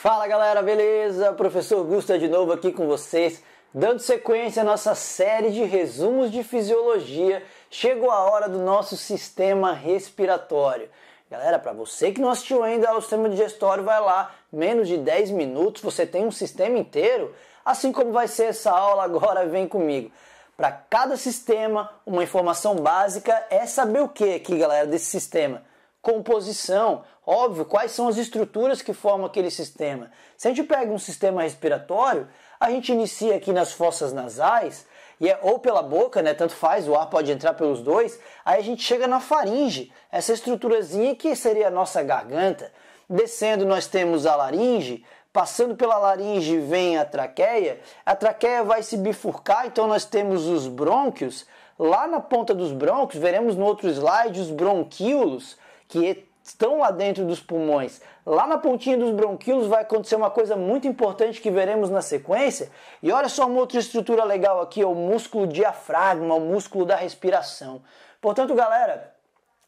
Fala galera, beleza? Professor Gusta é de novo aqui com vocês, dando sequência à nossa série de resumos de fisiologia. Chegou a hora do nosso sistema respiratório. Galera, para você que não assistiu ainda ao sistema digestório, vai lá, menos de 10 minutos, você tem um sistema inteiro, assim como vai ser essa aula agora, vem comigo. Para cada sistema, uma informação básica é saber o que aqui, galera, desse sistema composição, óbvio, quais são as estruturas que formam aquele sistema. Se a gente pega um sistema respiratório, a gente inicia aqui nas fossas nasais, e é ou pela boca, né? Tanto faz, o ar pode entrar pelos dois. Aí a gente chega na faringe, essa estruturazinha que seria a nossa garganta. Descendo nós temos a laringe, passando pela laringe vem a traqueia. A traqueia vai se bifurcar, então nós temos os brônquios. Lá na ponta dos brônquios, veremos no outro slide os bronquíolos que é, estão lá dentro dos pulmões, lá na pontinha dos bronquíolos, vai acontecer uma coisa muito importante que veremos na sequência. E olha só uma outra estrutura legal aqui, é o músculo diafragma, o músculo da respiração. Portanto, galera,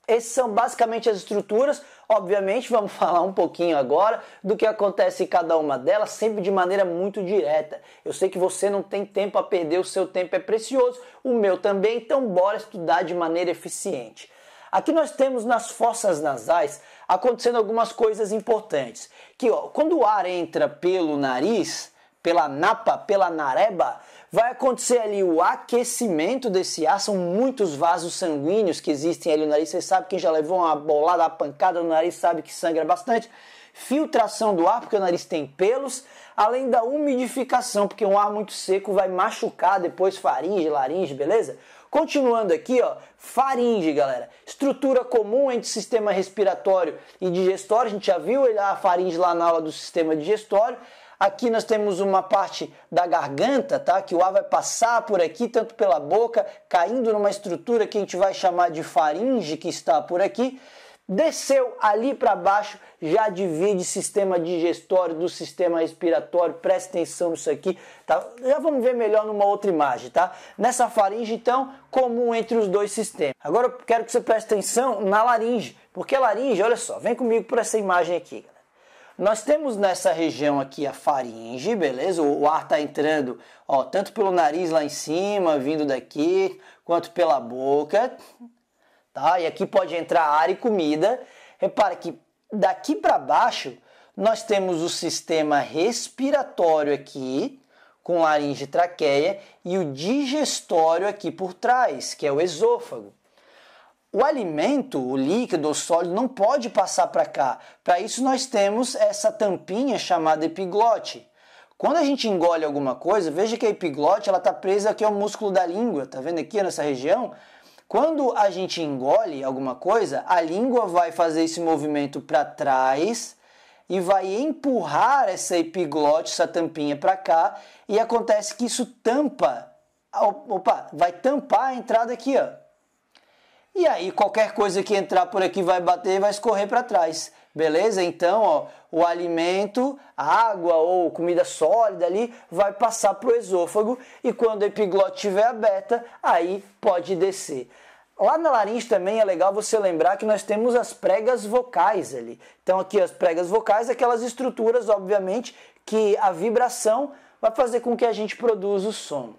essas são basicamente as estruturas. Obviamente, vamos falar um pouquinho agora do que acontece em cada uma delas, sempre de maneira muito direta. Eu sei que você não tem tempo a perder, o seu tempo é precioso, o meu também, então bora estudar de maneira eficiente. Aqui nós temos nas fossas nasais acontecendo algumas coisas importantes. Que ó, quando o ar entra pelo nariz, pela napa, pela nareba, vai acontecer ali o aquecimento desse ar. São muitos vasos sanguíneos que existem ali no nariz. Você sabe quem já levou uma bolada, uma pancada no nariz, sabe que sangra é bastante. Filtração do ar, porque o nariz tem pelos, além da umidificação, porque um ar muito seco vai machucar depois faringe, laringe, beleza? Continuando aqui, ó, faringe, galera. Estrutura comum entre sistema respiratório e digestório. A gente já viu a faringe lá na aula do sistema digestório. Aqui nós temos uma parte da garganta, tá? Que o ar vai passar por aqui, tanto pela boca, caindo numa estrutura que a gente vai chamar de faringe, que está por aqui. Desceu ali para baixo, já divide sistema digestório do sistema respiratório. Presta atenção nisso aqui, tá? Já vamos ver melhor numa outra imagem, tá? Nessa faringe, então, comum entre os dois sistemas. Agora eu quero que você preste atenção na laringe, porque a laringe, olha só, vem comigo para essa imagem aqui. Nós temos nessa região aqui a faringe, beleza? O, ar está entrando, ó, tanto pelo nariz lá em cima, vindo daqui, quanto pela boca, tá? E aqui pode entrar ar e comida. Repara que daqui para baixo nós temos o sistema respiratório aqui, com laringe e traqueia, e o digestório aqui por trás, que é o esôfago. O alimento, o líquido, o sólido, não pode passar para cá. Para isso, nós temos essa tampinha chamada epiglote. Quando a gente engole alguma coisa, veja que a epiglote está presa aqui ao músculo da língua, tá vendo aqui nessa região? Quando a gente engole alguma coisa, a língua vai fazer esse movimento para trás e vai empurrar essa epiglote, essa tampinha para cá, e acontece que isso tampa, opa, vai tampar a entrada aqui, ó. E aí qualquer coisa que entrar por aqui vai bater e vai escorrer para trás. Beleza? Então, ó, o alimento, água ou comida sólida ali vai passar para o esôfago e quando a epiglote estiver aberta, aí pode descer. Lá na laringe também é legal você lembrar que nós temos as pregas vocais ali. Então, aqui as pregas vocais, aquelas estruturas, obviamente, que a vibração vai fazer com que a gente produza o som.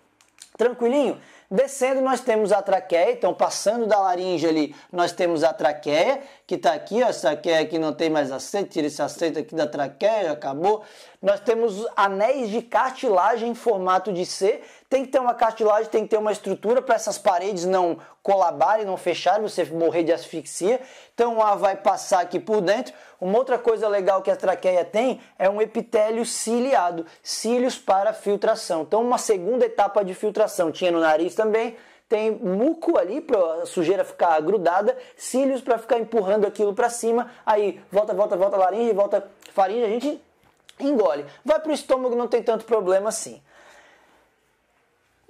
Tranquilinho? Descendo nós temos a traqueia, então passando da laringe ali, nós temos a traqueia, que está aqui, ó, essa traqueia é que não tem mais aceito, tira esse aceito aqui da traqueia, acabou. Nós temos anéis de cartilagem em formato de C, tem que ter uma cartilagem, tem que ter uma estrutura para essas paredes não colabarem, não fecharem, você morrer de asfixia. Então o ar vai passar aqui por dentro. Uma outra coisa legal que a traqueia tem é um epitélio ciliado, cílios para filtração. Então uma segunda etapa de filtração, tinha no nariz nariz também, tem muco ali para a sujeira ficar grudada, cílios para ficar empurrando aquilo para cima, aí volta, volta, volta laringe, volta faringe, a gente engole. Vai para o estômago, não tem tanto problema assim.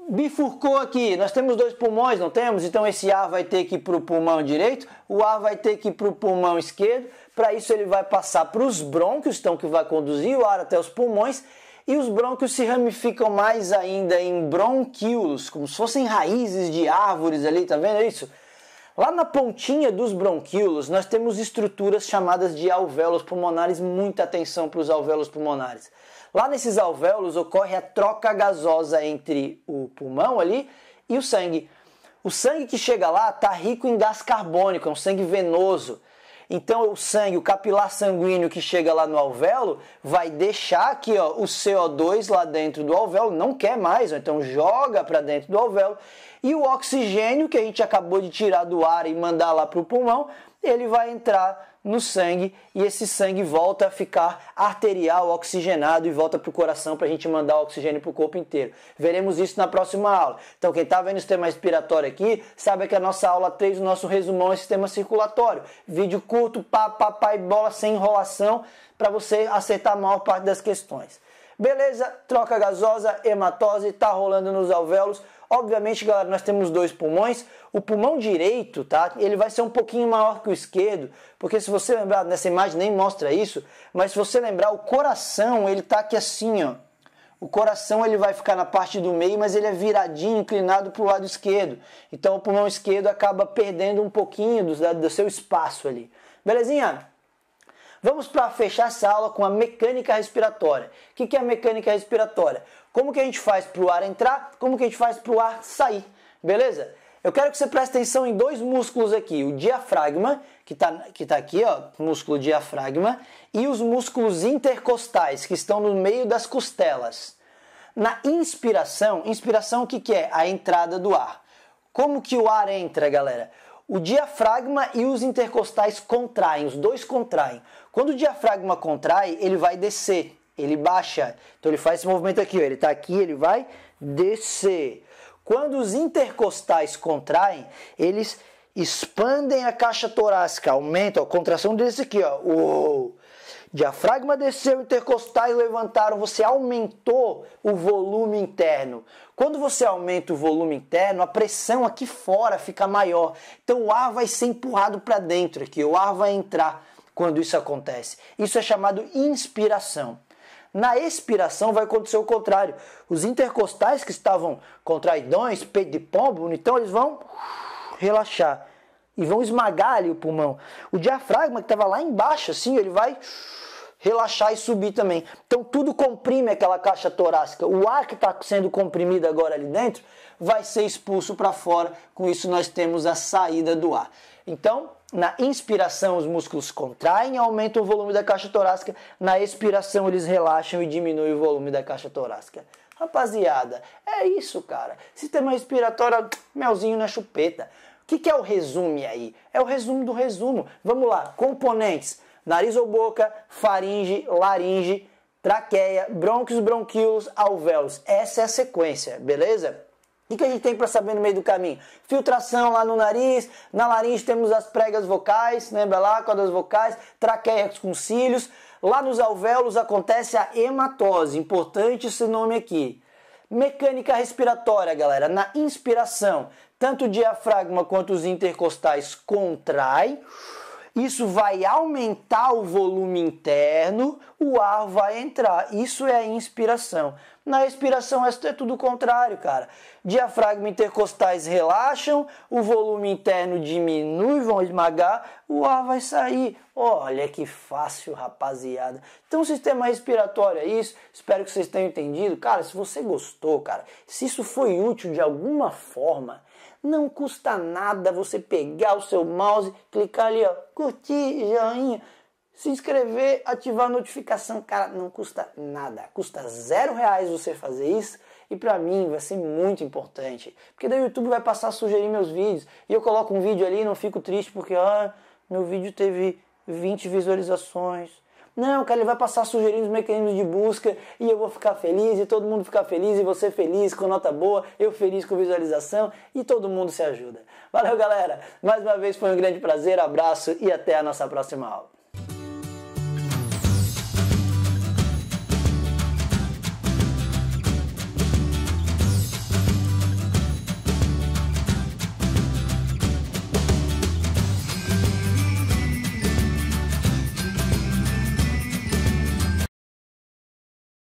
Bifurcou aqui, nós temos dois pulmões, não temos? Então esse ar vai ter que ir para o pulmão direito, o ar vai ter que ir para o pulmão esquerdo, para isso ele vai passar para os brônquios, então que vai conduzir o ar até os pulmões e os brônquios se ramificam mais ainda em bronquíolos, como se fossem raízes de árvores ali, tá vendo isso? Lá na pontinha dos bronquíolos, nós temos estruturas chamadas de alvéolos pulmonares. Muita atenção para os alvéolos pulmonares. Lá nesses alvéolos ocorre a troca gasosa entre o pulmão ali e o sangue. O sangue que chega lá está rico em gás carbônico, é um sangue venoso. Então o sangue, o capilar sanguíneo que chega lá no alvéolo, vai deixar aqui ó, o CO2 lá dentro do alvéolo, não quer mais, ó, então joga para dentro do alvéolo. E o oxigênio que a gente acabou de tirar do ar e mandar lá para o pulmão, ele vai entrar no sangue e esse sangue volta a ficar arterial, oxigenado e volta para o coração para a gente mandar oxigênio para o corpo inteiro. Veremos isso na próxima aula. Então, quem está vendo o sistema respiratório aqui, sabe que a nossa aula 3, o nosso resumão é sistema circulatório. Vídeo curto, pá, pá, pá e bola sem enrolação para você acertar a maior parte das questões. Beleza? Troca gasosa, hematose, está rolando nos alvéolos. Obviamente, galera, nós temos dois pulmões. O pulmão direito, tá? Ele vai ser um pouquinho maior que o esquerdo, porque se você lembrar, nessa imagem nem mostra isso, mas se você lembrar, o coração, ele tá aqui assim, ó. O coração ele vai ficar na parte do meio, mas ele é viradinho, inclinado para o lado esquerdo. Então o pulmão esquerdo acaba perdendo um pouquinho do, do seu espaço ali. Belezinha? Vamos para fechar essa aula com a mecânica respiratória. O que, que é a mecânica respiratória? como que a gente faz para o ar entrar, como que a gente faz para o ar sair, beleza? Eu quero que você preste atenção em dois músculos aqui, o diafragma, que está que tá aqui, ó, músculo diafragma, e os músculos intercostais, que estão no meio das costelas. Na inspiração, inspiração o que, que é? A entrada do ar. Como que o ar entra, galera? O diafragma e os intercostais contraem, os dois contraem. Quando o diafragma contrai, ele vai descer, ele baixa. Então ele faz esse movimento aqui, ó. ele está aqui, ele vai descer. Quando os intercostais contraem, eles expandem a caixa torácica, aumentam a contração desse aqui, ó. Uou. Diafragma desceu, intercostais levantaram, você aumentou o volume interno. Quando você aumenta o volume interno, a pressão aqui fora fica maior. Então o ar vai ser empurrado para dentro aqui, o ar vai entrar quando isso acontece. Isso é chamado inspiração. Na expiração vai acontecer o contrário. Os intercostais que estavam contraidões, peito de pombo, então eles vão relaxar e vão esmagar ali o pulmão. O diafragma que estava lá embaixo, assim, ele vai relaxar e subir também. Então tudo comprime aquela caixa torácica. O ar que está sendo comprimido agora ali dentro vai ser expulso para fora. Com isso nós temos a saída do ar. Então na inspiração, os músculos contraem e aumentam o volume da caixa torácica. Na expiração, eles relaxam e diminuem o volume da caixa torácica. Rapaziada, é isso, cara. Sistema respiratório, melzinho na chupeta. O que, que é o resumo aí? É o resumo do resumo. Vamos lá, componentes. Nariz ou boca, faringe, laringe, traqueia, brônquios, bronquíolos, alvéolos. Essa é a sequência, beleza? O que a gente tem para saber no meio do caminho? Filtração lá no nariz, na laringe temos as pregas vocais, lembra lá, cordas vocais, traqueias com cílios. Lá nos alvéolos acontece a hematose, importante esse nome aqui. Mecânica respiratória, galera, na inspiração, tanto o diafragma quanto os intercostais contraem. Isso vai aumentar o volume interno, o ar vai entrar. Isso é a inspiração. Na respiração esta é, é tudo o contrário, cara. Diafragma intercostais relaxam, o volume interno diminui, vão esmagar, o ar vai sair. Olha que fácil, rapaziada. Então, o sistema respiratório é isso. Espero que vocês tenham entendido. Cara, se você gostou, cara, se isso foi útil de alguma forma, não custa nada você pegar o seu mouse, clicar ali, ó, curtir, joinha se inscrever, ativar a notificação, cara, não custa nada. Custa zero reais você fazer isso e para mim vai ser muito importante. Porque daí o YouTube vai passar a sugerir meus vídeos e eu coloco um vídeo ali e não fico triste porque, ah, meu vídeo teve 20 visualizações. Não, cara, ele vai passar sugerindo os mecanismos de busca e eu vou ficar feliz e todo mundo ficar feliz e você feliz com nota boa, eu feliz com visualização e todo mundo se ajuda. Valeu, galera. Mais uma vez foi um grande prazer, abraço e até a nossa próxima aula.